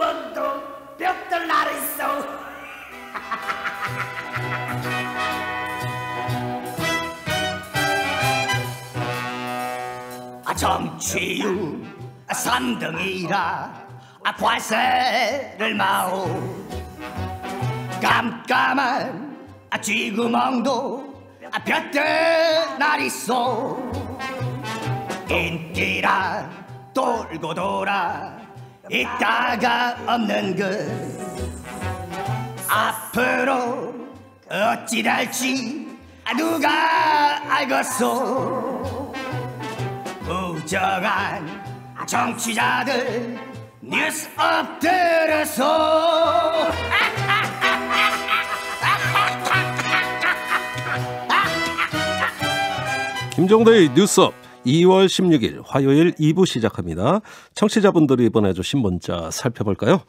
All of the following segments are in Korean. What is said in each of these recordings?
멍도 벽돌 날 있어 아 정취유 아, 산등이라 아 과세를 마오 깜깜한 아 쥐구멍도 아 볕들 날 있어 인기라 돌고 돌아 있다가 없는 것 앞으로 어찌 될지 누가 알겠소 부정한 정치자들 뉴스 업들려서 김종대의 뉴스업 2월 16일 화요일 2부 시작합니다. 청취자분들이 보내주신 문자 살펴볼까요?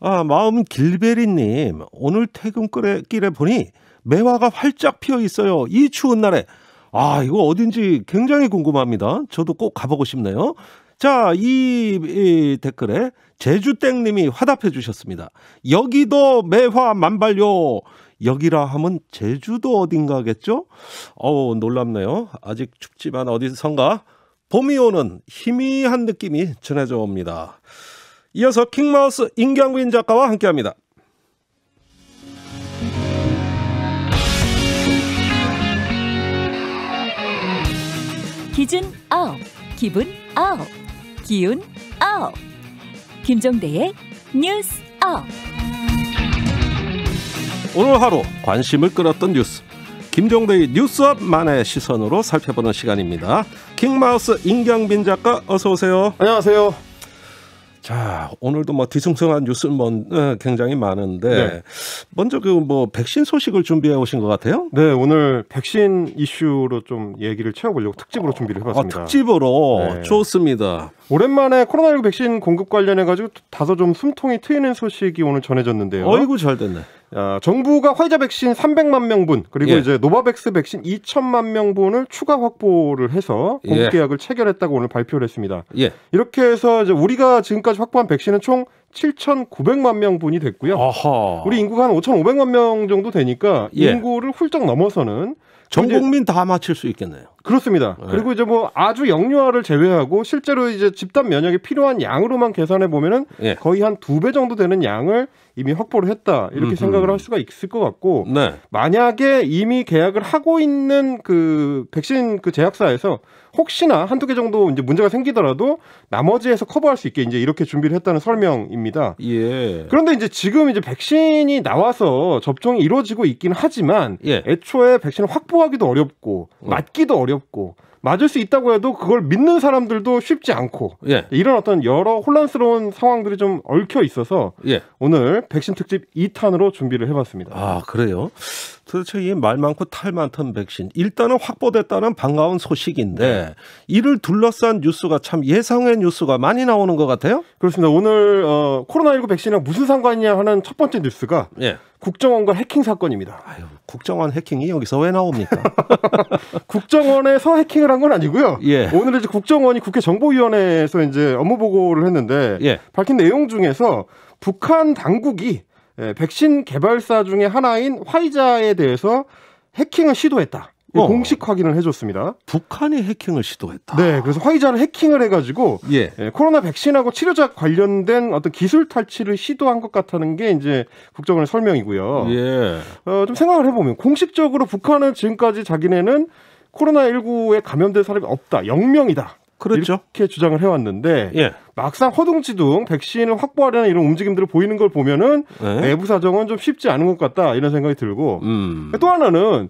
아, 마음 길베리님, 오늘 퇴근길에 보니 매화가 활짝 피어 있어요. 이 추운 날에. 아, 이거 어딘지 굉장히 궁금합니다. 저도 꼭 가보고 싶네요. 자, 이, 이 댓글에 제주땡님이 화답해 주셨습니다. 여기도 매화 만발요. 여기라 하면 제주도 어딘가겠죠? 어우, 놀랍네요. 아직 춥지만 어디선가 봄이 오는 희미한 느낌이 전해져 옵니다. 이어서 킹마우스 임경빈 작가와 함께 합니다. 기준 업, 기분 업, 기운 업. 김종대의 뉴스 업. 오늘 하루 관심을 끌었던 뉴스 김종대의 뉴스업만의 시선으로 살펴보는 시간입니다. 킹마우스 임경빈 작가 어서 오세요. 안녕하세요. 자 오늘도 뭐 뒤숭숭한 뉴스 는 뭐, 어, 굉장히 많은데 네. 먼저 그 뭐 백신 소식을 준비해 오신 것 같아요. 네 오늘 백신 이슈로 좀 얘기를 채워보려고 특집으로 준비를 해봤습니다. 아, 특집으로 네. 좋습니다. 오랜만에 코로나19 백신 공급 관련해 가지고 다소 좀 숨통이 트이는 소식이 오늘 전해졌는데요. 어이구 잘 됐네. 어, 정부가 화이자 백신 300만 명분 그리고 예. 이제 노바백스 백신 2천만 명분을 추가 확보를 해서 공급 계약을 예. 체결했다고 오늘 발표를 했습니다. 예. 이렇게 해서 이제 우리가 지금까지 확보한 백신은 총 7,900만 명분이 됐고요. 아하. 우리 인구가 한 5,500만 명 정도 되니까 예. 인구를 훌쩍 넘어서는 전 국민 다 맞출 수 있겠네요. 그렇습니다. 네. 그리고 이제 뭐 아주 영유아를 제외하고 실제로 이제 집단 면역이 필요한 양으로만 계산해 보면은 네. 거의 한 두 배 정도 되는 양을 이미 확보를 했다 이렇게 음흠. 생각을 할 수가 있을 것 같고 네. 만약에 이미 계약을 하고 있는 그 백신 그 제약사에서 혹시나 한두 개 정도 이제 문제가 생기더라도 나머지에서 커버할 수 있게 이제 이렇게 준비를 했다는 설명입니다. 예. 그런데 이제 지금 이제 백신이 나와서 접종이 이루어지고 있긴 하지만 예. 애초에 백신을 확보하기도 어렵고 어. 맞기도 어렵고 맞을 수 있다고 해도 그걸 믿는 사람들도 쉽지 않고 예. 이런 어떤 여러 혼란스러운 상황들이 좀 얽혀 있어서 예. 오늘 백신 특집 2탄으로 준비를 해봤습니다. 아 그래요? 도대체 이 말 많고 탈 많던 백신 일단은 확보됐다는 반가운 소식인데 네. 이를 둘러싼 뉴스가 참예상의 뉴스가 많이 나오는 것 같아요. 그렇습니다. 오늘 어, 코로나19 백신이랑 무슨 상관이냐 하는 첫 번째 뉴스가 예. 국정원과 해킹 사건입니다. 아유, 국정원 해킹이 여기서 왜 나옵니까? 국정원에서 해킹을 한 건 아니고요. 예. 오늘 이제 국정원이 국회 정보위원회에서 이제 업무 보고를 했는데 예. 밝힌 내용 중에서 북한 당국이 예, 백신 개발사 중에 하나인 화이자에 대해서 해킹을 시도했다. 어. 공식 확인을 해줬습니다. 북한이 해킹을 시도했다. 네, 그래서 화이자를 해킹을 해가지고 예. 예 코로나 백신하고 치료제 관련된 어떤 기술 탈취를 시도한 것 같다는 게 이제 국정원의 설명이고요. 예. 어, 좀 생각을 해보면 공식적으로 북한은 지금까지 자기네는 코로나19에 감염된 사람이 없다, 영명이다 그렇죠. 이렇게 주장을 해왔는데 예. 막상 허둥지둥 백신을 확보하려는 이런 움직임들을 보이는 걸 보면은 예. 내부 사정은 좀 쉽지 않은 것 같다 이런 생각이 들고 음. 또 하나는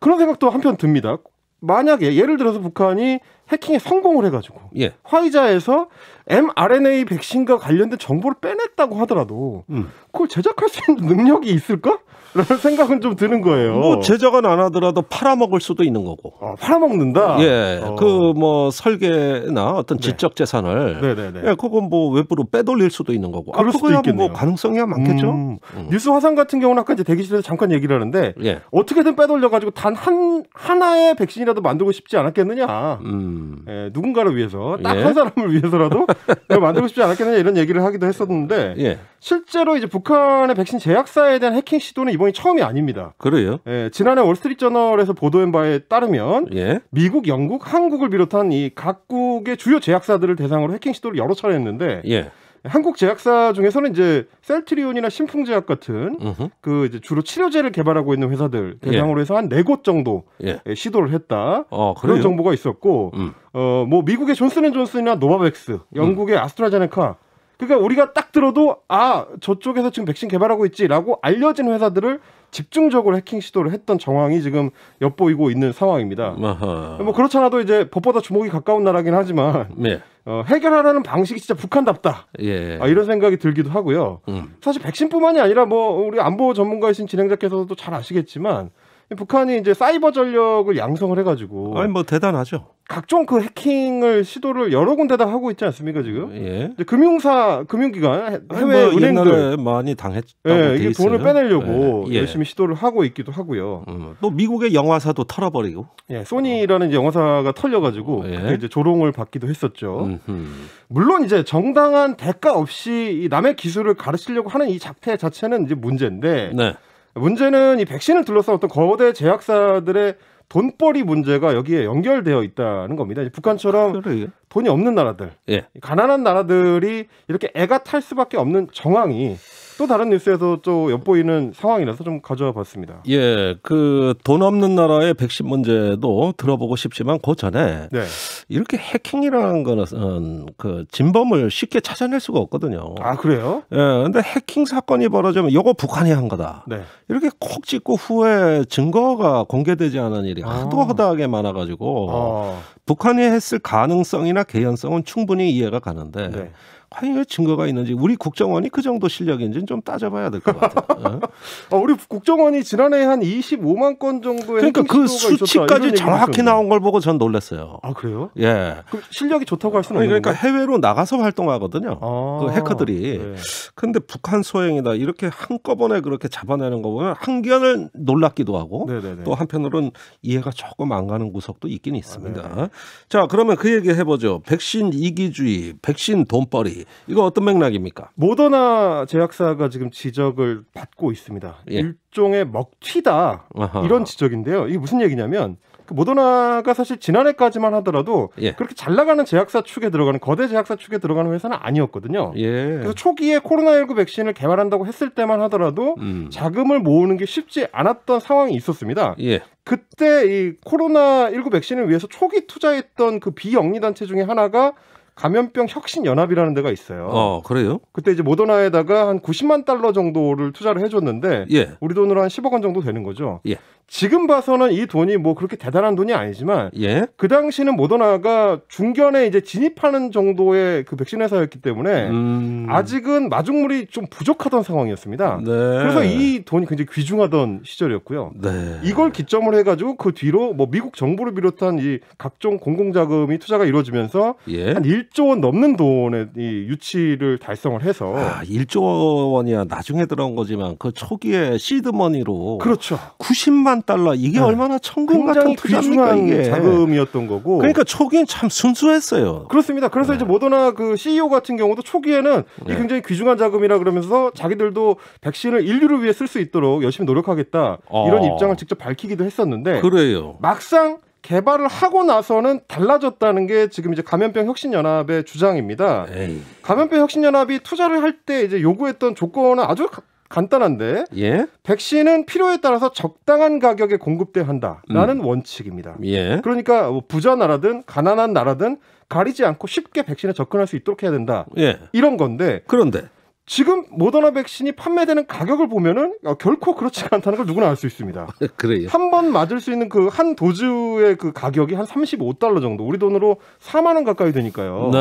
그런 생각도 한편 듭니다. 만약에 예를 들어서 북한이 해킹에 성공을 해가지고 예. 화이자에서 mRNA 백신과 관련된 정보를 빼냈다고 하더라도 음. 그걸 제작할 수 있는 능력이 있을까? 라는 생각은 좀 드는 거예요. 뭐 제작은 안 하더라도 팔아먹을 수도 있는 거고. 아, 팔아먹는다? 예. 어. 그뭐 설계나 어떤 네. 지적 재산을 네네네. 예, 그건 뭐 외부로 빼돌릴 수도 있는 거고. 그럴 아, 수도 뭐 있겠네요. 뭐 가능성이야 많겠죠. 음. 음. 뉴스 화상 같은 경우는 아까 이제 대기실에서 잠깐 얘기를 하는데 예. 어떻게든 빼돌려 가지고 단 한 하나의 백신이라도 만들고 싶지 않았겠느냐. 음. 예, 누군가를 위해서 딱한 예. 사람을 위해서라도 만들고 싶지 않았겠느냐 이런 얘기를 하기도 했었는데 예. 실제로 이제 북한의 백신 제약사에 대한 해킹 시도는 이번 일본이 처음이 아닙니다. 그래요? 예, 지난해 월스트리트저널에서 보도한 바에 따르면 예? 미국, 영국, 한국을 비롯한 이 각국의 주요 제약사들을 대상으로 해킹 시도를 여러 차례 했는데 예. 한국 제약사 중에서는 이제 셀트리온이나 신풍제약 같은 으흠. 그 이제 주로 치료제를 개발하고 있는 회사들 예. 대상으로 해서 한 네 곳 정도 예. 예. 시도를 했다 어, 그런 정보가 있었고 음. 어뭐 미국의 존슨앤존슨이나 노바백스, 영국의 음. 아스트라제네카 그러니까 우리가 딱 들어도 아 저쪽에서 지금 백신 개발하고 있지라고 알려진 회사들을 집중적으로 해킹 시도를 했던 정황이 지금 엿보이고 있는 상황입니다. 아하. 뭐 그렇잖아도 이제 법보다 주목이 가까운 나라긴 하지만 네. 어, 해결하라는 방식이 진짜 북한답다. 예. 아, 이런 생각이 들기도 하고요. 음. 사실 백신뿐만이 아니라 뭐 우리 안보 전문가이신 진행자께서도 잘 아시겠지만 북한이 이제 사이버 전력을 양성을 해가지고 아니 뭐 대단하죠. 각종 그 해킹을 시도를 여러 군데다 하고 있지 않습니까 지금? 예. 금융사 금융기관 뭐 해외 뭐 은행들 많이 당했다고 예, 이게 있어요. 돈을 빼내려고 예. 예. 열심히 시도를 하고 있기도 하고요. 음. 또 미국의 영화사도 털어버리고. 예, 소니라는 이제 영화사가 털려가지고 예. 이제 조롱을 받기도 했었죠. 음흠. 물론 이제 정당한 대가 없이 남의 기술을 가르치려고 하는 이 작태 자체는 이제 문제인데. 네. 문제는 이 백신을 둘러싼 어떤 거대 제약사들의 돈벌이 문제가 여기에 연결되어 있다는 겁니다. 이제 북한처럼 돈이 없는 나라들, 예. 가난한 나라들이 이렇게 애가 탈 수밖에 없는 정황이 또 다른 뉴스에서 또 엿보이는 상황이라서 좀 가져와 봤습니다. 예, 그 돈 없는 나라의 백신 문제도 들어보고 싶지만 그 전에 네. 이렇게 해킹이라는 거는 음, 그 진범을 쉽게 찾아낼 수가 없거든요. 아 그래요? 예, 근데 해킹 사건이 벌어지면 이거 북한이 한 거다. 네. 이렇게 콕 찍고 후에 증거가 공개되지 않은 일이 하도 아. 허다하게 많아가지고 아. 북한이 했을 가능성이나 개연성은 충분히 이해가 가는데. 네. 아니 증거가 있는지 우리 국정원이 그 정도 실력인지는 좀 따져봐야 될 것 같아요. 어? 어? 우리 국정원이 지난해 한 25만 건 정도의 그러니까 그 수치까지 정확히 나온 걸 보고 전 놀랐어요. 아 그래요? 예. 그 실력이 좋다고 할 수는 없는 그러니까 해외로 나가서 활동하거든요. 아, 그 해커들이. 네. 근데 북한 소행이다 이렇게 한꺼번에 그렇게 잡아내는 거 보면 한견을 놀랍기도 하고 네네네. 또 한편으로는 이해가 조금 안 가는 구석도 있긴 있습니다. 아, 네. 자 그러면 그 얘기 해보죠. 백신 이기주의, 백신 돈벌이. 이거 어떤 맥락입니까? 모더나 제약사가 지금 지적을 받고 있습니다. 예. 일종의 먹튀다 아하. 이런 지적인데요. 이게 무슨 얘기냐면 그 모더나가 사실 지난해까지만 하더라도 예. 그렇게 잘 나가는 제약사 축에 들어가는 거대 제약사 축에 들어가는 회사는 아니었거든요. 예. 그래서 초기에 코로나19 백신을 개발한다고 했을 때만 하더라도 음. 자금을 모으는 게 쉽지 않았던 상황이 있었습니다. 예. 그때 이 코로나19 백신을 위해서 초기 투자했던 그 비영리 단체 중에 하나가 감염병 혁신 연합이라는 데가 있어요. 어, 그래요? 그때 이제 모더나에다가 한 90만 달러 정도를 투자를 해줬는데 예. 우리 돈으로 한 10억 원 정도 되는 거죠. 예. 지금 봐서는 이 돈이 뭐 그렇게 대단한 돈이 아니지만 예? 그 당시는 모더나가 중견에 이제 진입하는 정도의 그 백신 회사였기 때문에 음... 아직은 마중물이 좀 부족하던 상황이었습니다. 네. 그래서 이 돈이 굉장히 귀중하던 시절이었고요. 네. 이걸 기점으로 해가지고 그 뒤로 뭐 미국 정부를 비롯한 이 각종 공공자금이 투자가 이루어지면서 예? 한 1조 원 넘는 돈의 유치를 달성을 해서 아, 1조 원이야 나중에 들어온 거지만 그 초기에 시드머니로 그렇죠. 90만 천만 달러 이게 네. 얼마나 천금 같은 투자입니까 이게 자금이었던 거고 그러니까 초기엔 참 순수했어요. 그렇습니다. 그래서 네. 이제 모더나 그 CEO 같은 경우도 초기에는 네. 이 굉장히 귀중한 자금이라 그러면서 자기들도 백신을 인류를 위해 쓸 수 있도록 열심히 노력하겠다 어. 이런 입장을 직접 밝히기도 했었는데 그래요. 막상 개발을 하고 나서는 달라졌다는 게 지금 이제 감염병 혁신 연합의 주장입니다. 에이. 감염병 혁신 연합이 투자를 할 때 이제 요구했던 조건은 아주 간단한데 예? 백신은 필요에 따라서 적당한 가격에 공급돼야 한다라는 음. 원칙입니다. 예. 그러니까 뭐 부자 나라든 가난한 나라든 가리지 않고 쉽게 백신에 접근할 수 있도록 해야 된다. 예. 이런 건데 그런데 지금 모더나 백신이 판매되는 가격을 보면은 어, 결코 그렇지가 않다는 걸 누구나 알 수 있습니다. 그래요. 한 번 맞을 수 있는 그 한 도즈의 그 가격이 한 35달러 정도, 우리 돈으로 4만 원 가까이 되니까요. 네.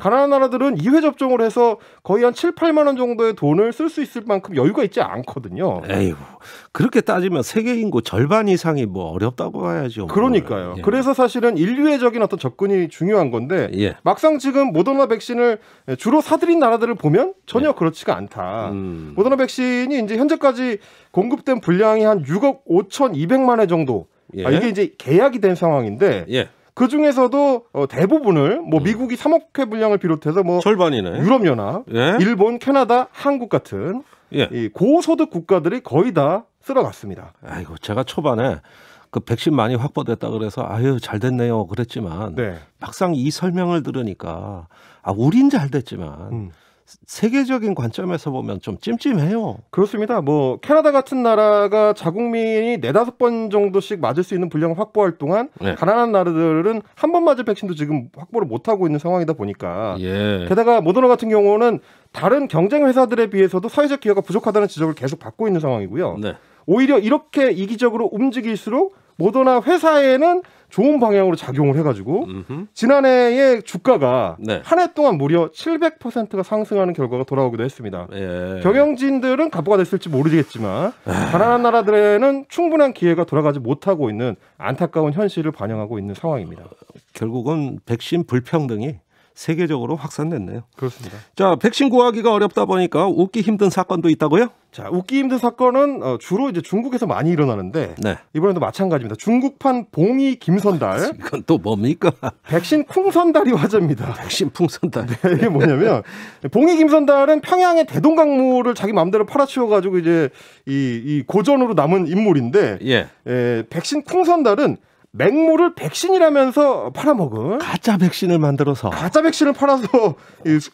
가난한 나라들은 2회 접종을 해서 거의 한 7, 8만 원 정도의 돈을 쓸 수 있을 만큼 여유가 있지 않거든요. 에휴. 그렇게 따지면 세계 인구 절반 이상이 뭐 어렵다고 봐야죠. 그러니까요. 예. 그래서 사실은 인류애적인 어떤 접근이 중요한 건데 예. 막상 지금 모더나 백신을 주로 사들인 나라들을 보면 전혀 전혀 그렇지가 않다. 음. 모더나 백신이 이제 현재까지 공급된 분량이 한 6억 5,200만 회 정도. 아, 예. 아, 이게 이제 계약이 된 상황인데 예. 그 중에서도 어, 대부분을 뭐 음. 미국이 3억 회 분량을 비롯해서 뭐 절반이네. 유럽연합, 예? 일본, 캐나다, 한국 같은 예. 이 고소득 국가들이 거의 다 쓸어갔습니다. 아이고 제가 초반에 그 백신 많이 확보됐다 그래서 아유 잘 됐네요 그랬지만 네. 막상 이 설명을 들으니까 아 우린 잘 됐지만 음. 세계적인 관점에서 보면 좀 찜찜해요. 그렇습니다. 뭐 캐나다 같은 나라가 자국민이 네다섯 번 정도씩 맞을 수 있는 분량을 확보할 동안 네. 가난한 나라들은 한 번 맞을 백신도 지금 확보를 못 하고 있는 상황이다 보니까 예. 게다가 모더나 같은 경우는 다른 경쟁 회사들에 비해서도 사회적 기여가 부족하다는 지적을 계속 받고 있는 상황이고요. 네. 오히려 이렇게 이기적으로 움직일수록 모더나 회사에는 좋은 방향으로 작용을 해가지고 음흠. 지난해의 주가가 네. 한해 동안 무려 700%가 상승하는 결과가 돌아오기도 했습니다. 예. 경영진들은 가부가 됐을지 모르겠지만 아. 가난한 나라들에는 충분한 기회가 돌아가지 못하고 있는 안타까운 현실을 반영하고 있는 상황입니다. 결국은 백신 불평등이 세계적으로 확산됐네요. 그렇습니다. 자, 백신 구하기가 어렵다 보니까 웃기 힘든 사건도 있다고요? 자, 웃기 힘든 사건은 어, 주로 이제 중국에서 많이 일어나는데 네. 이번에도 마찬가지입니다. 중국판 봉이 김선달. 아, 이건 또 뭡니까? 백신 풍선달이 화제입니다. 백신 풍선달. 네, 이게 뭐냐면 봉이 김선달은 평양의 대동강물을 자기 마음대로 팔아치워가지고 이제 이, 이 고전으로 남은 인물인데 예. 에, 백신 풍선달은 맹물을 백신이라면서 팔아먹은 가짜 백신을 만들어서 가짜 백신을 팔아서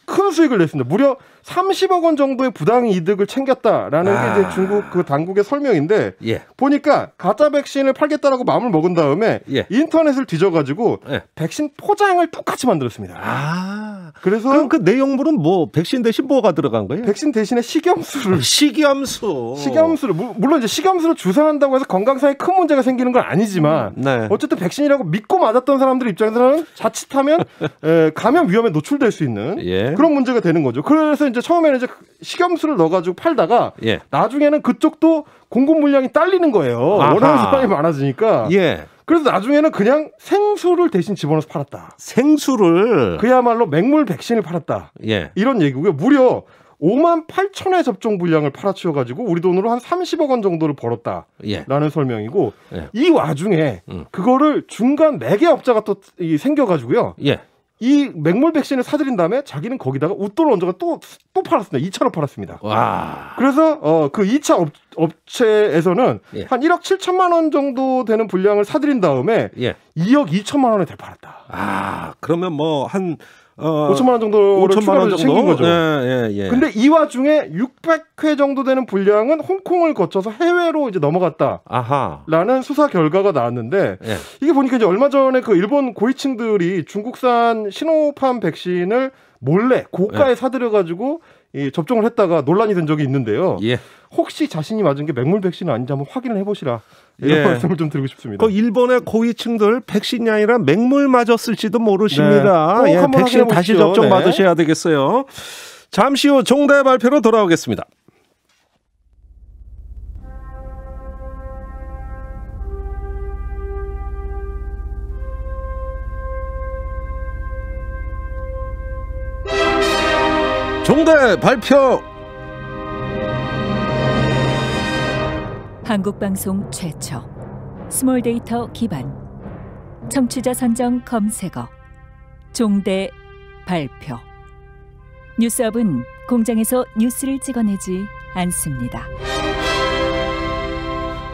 큰 수익을 냈습니다. 무려 30억 원 정도의 부당 이득을 챙겼다라는 아... 게 이제 아. 중국 그 당국의 설명인데 예. 보니까 가짜 백신을 팔겠다라고 마음을 먹은 다음에 예. 인터넷을 뒤져가지고 예. 백신 포장을 똑같이 만들었습니다. 아... 그래서 그럼 그 내용물은 뭐 백신 대신 뭐가 들어간 거예요? 백신 대신에 식염수를 아, 식염수 식염수를 물론 이제 식염수를 주사한다고 해서 건강상에 큰 문제가 생기는 건 아니지만 음, 네. 어쨌든 백신이라고 믿고 맞았던 사람들 입장에서는 자칫하면 에, 감염 위험에 노출될 수 있는 예. 그런 문제가 되는 거죠. 그래서 이제 이제 처음에는 이제 식염수를 넣어가지고 팔다가 예. 나중에는 그쪽도 공급 물량이 딸리는 거예요. 아하. 원하는 사람이 많아지니까. 예. 그래서 나중에는 그냥 생수를 대신 집어넣어서 팔았다. 생수를 그야말로 맹물 백신을 팔았다. 예. 이런 얘기고요. 무려 5만 8천회 접종 분량을 팔아치워가지고 우리 돈으로 한 30억 원 정도를 벌었다라는 예. 설명이고 예. 이 와중에 음. 그거를 중간 매개업자가 또 생겨가지고요. 예. 이 맹물 백신을 사들인 다음에 자기는 거기다가 웃돈을 얹어가 또 또 팔았습니다. 2차로 팔았습니다. 와. 그래서 어그 2차 업, 업체에서는 예. 한 1억 7천만 원 정도 되는 분량을 사들인 다음에 예. 2억 2천만 원에 되팔았다. 아, 그러면 뭐한 어, 5천만 어. 원정도 5천만 원 정도? 챙긴 거죠. 예, 예, 예. 근데 이 와중에 600회 정도 되는 분량은 홍콩을 거쳐서 해외로 이제 넘어갔다. 아하. 라는 수사 결과가 나왔는데 예. 이게 보니까 이제 얼마 전에 그 일본 고위층들이 중국산 신호판 백신을 몰래 고가에 예. 사들여 가지고 이 접종을 했다가 논란이 된 적이 있는데요. 예. 혹시 자신이 맞은 게 맹물 백신 아닌지 한번 확인을 해보시라. 이런 예. 말씀을 좀 드리고 싶습니다. 그 일본의 고위층들 백신이 아니라 맹물 맞았을지도 모르십니다. 네. 예, 백신 다시 접종 네. 받으셔야 되겠어요. 잠시 후정대 발표로 돌아오겠습니다. 정대 발표. 한국 방송 최초 스몰 데이터 기반 청취자 선정 검색어 종대 발표. 뉴스업은 공장에서 뉴스를 찍어내지 않습니다.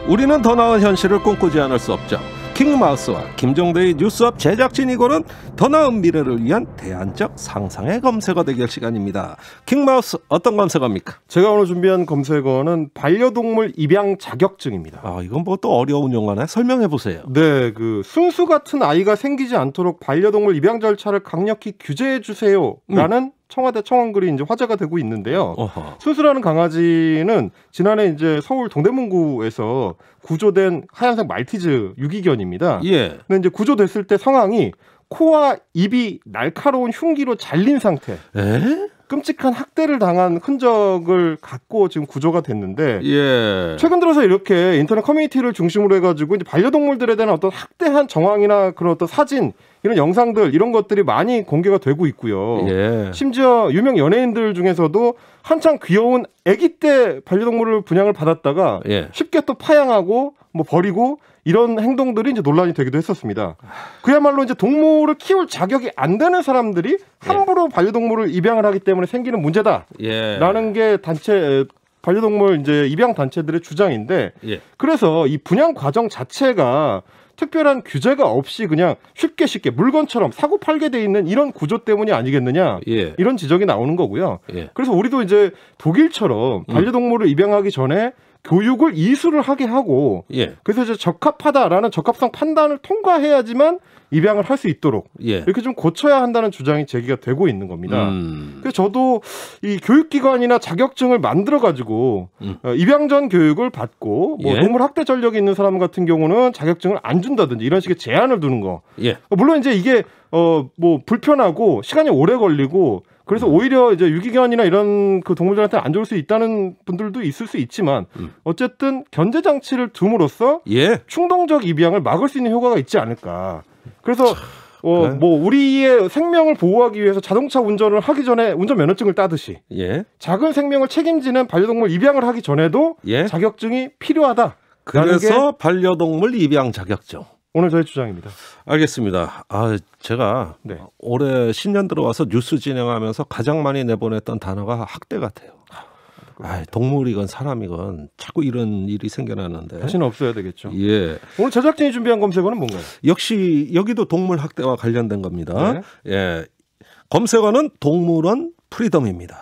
우리는 더 나은 현실을 꿈꾸지 않을 수 없죠. 킹마우스와 김종대의 뉴스업 제작진 이고는 더 나은 미래를 위한 대안적 상상의 검색어 대결 시간입니다. 킹마우스 어떤 검색어입니까? 제가 오늘 준비한 검색어는 반려동물 입양 자격증입니다. 아 이건 뭐 또 어려운 용어네 설명해 보세요. 네, 그 순수 같은 아이가 생기지 않도록 반려동물 입양 절차를 강력히 규제해 주세요라는 음. 청와대 청원글이 이제 화제가 되고 있는데요. 어허. 순수라는 강아지는 지난해 이제 서울 동대문구에서 구조된 하얀색 말티즈 유기견입니다. 예. 근데 이제 구조됐을 때 상황이 코와 입이 날카로운 흉기로 잘린 상태. 에? 끔찍한 학대를 당한 흔적을 갖고 지금 구조가 됐는데 예. 최근 들어서 이렇게 인터넷 커뮤니티를 중심으로 해가지고 이제 반려동물들에 대한 어떤 학대한 정황이나 그런 어떤 사진 이런 영상들 이런 것들이 많이 공개가 되고 있고요. 예. 심지어 유명 연예인들 중에서도 한창 귀여운 아기 때 반려동물을 분양을 받았다가 예. 쉽게 또 파양하고 뭐 버리고 이런 행동들이 이제 논란이 되기도 했었습니다. 그야말로 이제 동물을 키울 자격이 안 되는 사람들이 예. 함부로 반려동물을 입양을 하기 때문에 생기는 문제다라는 예. 게 단체 반려동물 이제 입양 단체들의 주장인데 예. 그래서 이 분양 과정 자체가 특별한 규제가 없이 그냥 쉽게 쉽게 물건처럼 사고 팔게 돼 있는 이런 구조 때문이 아니겠느냐 예. 이런 지적이 나오는 거고요. 예. 그래서 우리도 이제 독일처럼 음. 반려동물을 입양하기 전에 교육을 이수를 하게 하고 예. 그래서 이제 적합하다라는 적합성 판단을 통과해야지만 입양을 할 수 있도록 예. 이렇게 좀 고쳐야 한다는 주장이 제기가 되고 있는 겁니다. 음. 그래서 저도 이 교육기관이나 자격증을 만들어 가지고 음. 어, 입양 전 교육을 받고 뭐 예. 동물 학대 전력이 있는 사람 같은 경우는 자격증을 안 준다든지 이런 식의 제한을 두는 거. 예. 어, 물론 이제 이게 어뭐 불편하고 시간이 오래 걸리고 그래서 오히려 이제 유기견이나 이런 그 동물들한테 안 좋을 수 있다는 분들도 있을 수 있지만 음. 어쨌든 견제 장치를 둠으로써 예. 충동적 입양을 막을 수 있는 효과가 있지 않을까. 그래서 참, 어, 뭐 우리의 생명을 보호하기 위해서 자동차 운전을 하기 전에 운전 면허증을 따듯이 예. 작은 생명을 책임지는 반려동물 입양을 하기 전에도 예. 자격증이 필요하다. 그래서 반려동물 입양 자격증. 오늘 저의 주장입니다. 알겠습니다. 아 제가 네. 올해 신년 들어와서 뉴스 진행하면서 가장 많이 내보냈던 단어가 학대 같아요. 아, 동물이건 사람이건 자꾸 이런 일이 생겨나는데 다시는 없어야 되겠죠. 예. 오늘 제작진이 준비한 검색어는 뭔가요? 역시 여기도 동물 학대와 관련된 겁니다. 네. 예. 검색어는 동물원 프리덤입니다.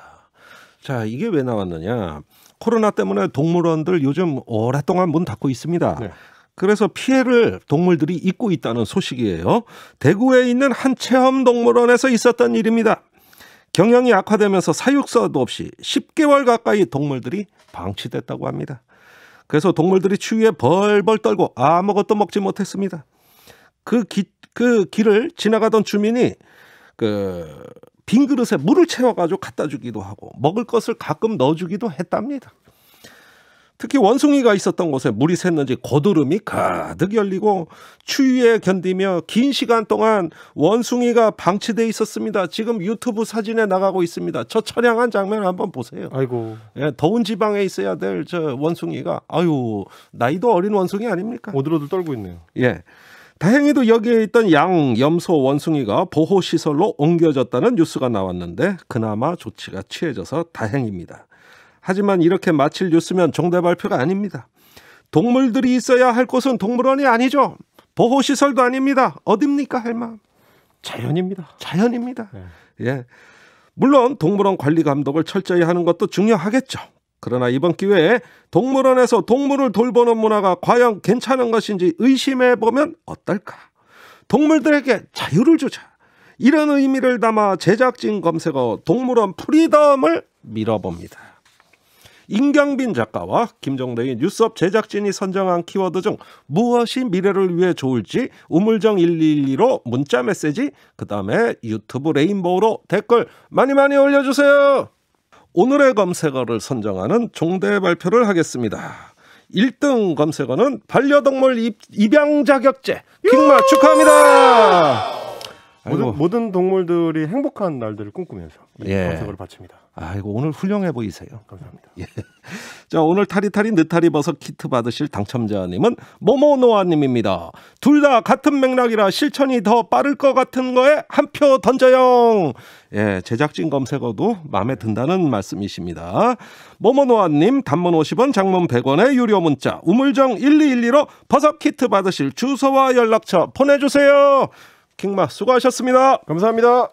자, 이게 왜 나왔느냐? 코로나 때문에 동물원들 요즘 오랫동안 문 닫고 있습니다. 네. 그래서 피해를 동물들이 입고 있다는 소식이에요. 대구에 있는 한 체험 동물원에서 있었던 일입니다. 경영이 악화되면서 사육사도 없이 10개월 가까이 동물들이 방치됐다고 합니다. 그래서 동물들이 추위에 벌벌 떨고 아무것도 먹지 못했습니다. 그, 기, 그 길을 지나가던 주민이 그빈 그릇에 물을 채워가지고 갖다 주기도 하고 먹을 것을 가끔 넣어주기도 했답니다. 특히 원숭이가 있었던 곳에 물이 샜는지 거드름이 가득 열리고 추위에 견디며 긴 시간 동안 원숭이가 방치돼 있었습니다. 지금 유튜브 사진에 나가고 있습니다. 저촬영한 장면 한번 보세요. 아이고. 예, 더운 지방에 있어야 될 저 원숭이가 아유 나이도 어린 원숭이 아닙니까? 오들오들 떨고 있네요. 예. 다행히도 여기에 있던 양, 염소, 원숭이가 보호시설로 옮겨졌다는 뉴스가 나왔는데 그나마 조치가 취해져서 다행입니다. 하지만 이렇게 마칠 뉴스면 정대 발표가 아닙니다. 동물들이 있어야 할 곳은 동물원이 아니죠. 보호시설도 아닙니다. 어딥니까 할마 자연입니다. 자연입니다. 네. 예. 물론 동물원 관리 감독을 철저히 하는 것도 중요하겠죠. 그러나 이번 기회에 동물원에서 동물을 돌보는 문화가 과연 괜찮은 것인지 의심해 보면 어떨까? 동물들에게 자유를 주자. 이런 의미를 담아 제작진 검색어 동물원 프리덤을 밀어봅니다. 임경빈 작가와 김정래의 뉴스업 제작진이 선정한 키워드 중 무엇이 미래를 위해 좋을지 우물정 112로 문자 메시지 그 다음에 유튜브 레인보우로 댓글 많이 많이 올려주세요. 오늘의 검색어를 선정하는 종대 발표를 하겠습니다. 1등 검색어는 반려동물 입양 자격제 킹마 축하합니다. 모든, 모든 동물들이 행복한 날들을 꿈꾸면서 이 예. 검색어를 바칩니다. 아이고 오늘 훌륭해 보이세요. 감사합니다. 예. 자 오늘 타리타리 느타리 버섯 키트 받으실 당첨자님은 모모노아님입니다. 둘 다 같은 맥락이라 실천이 더 빠를 것 같은 거에 한 표 던져요. 예 제작진 검색어도 마음에 든다는 말씀이십니다. 모모노아님 단문 50원 장문 100원의 유료 문자 우물정 1212로 버섯 키트 받으실 주소와 연락처 보내주세요. 킹마 수고하셨습니다. 감사합니다.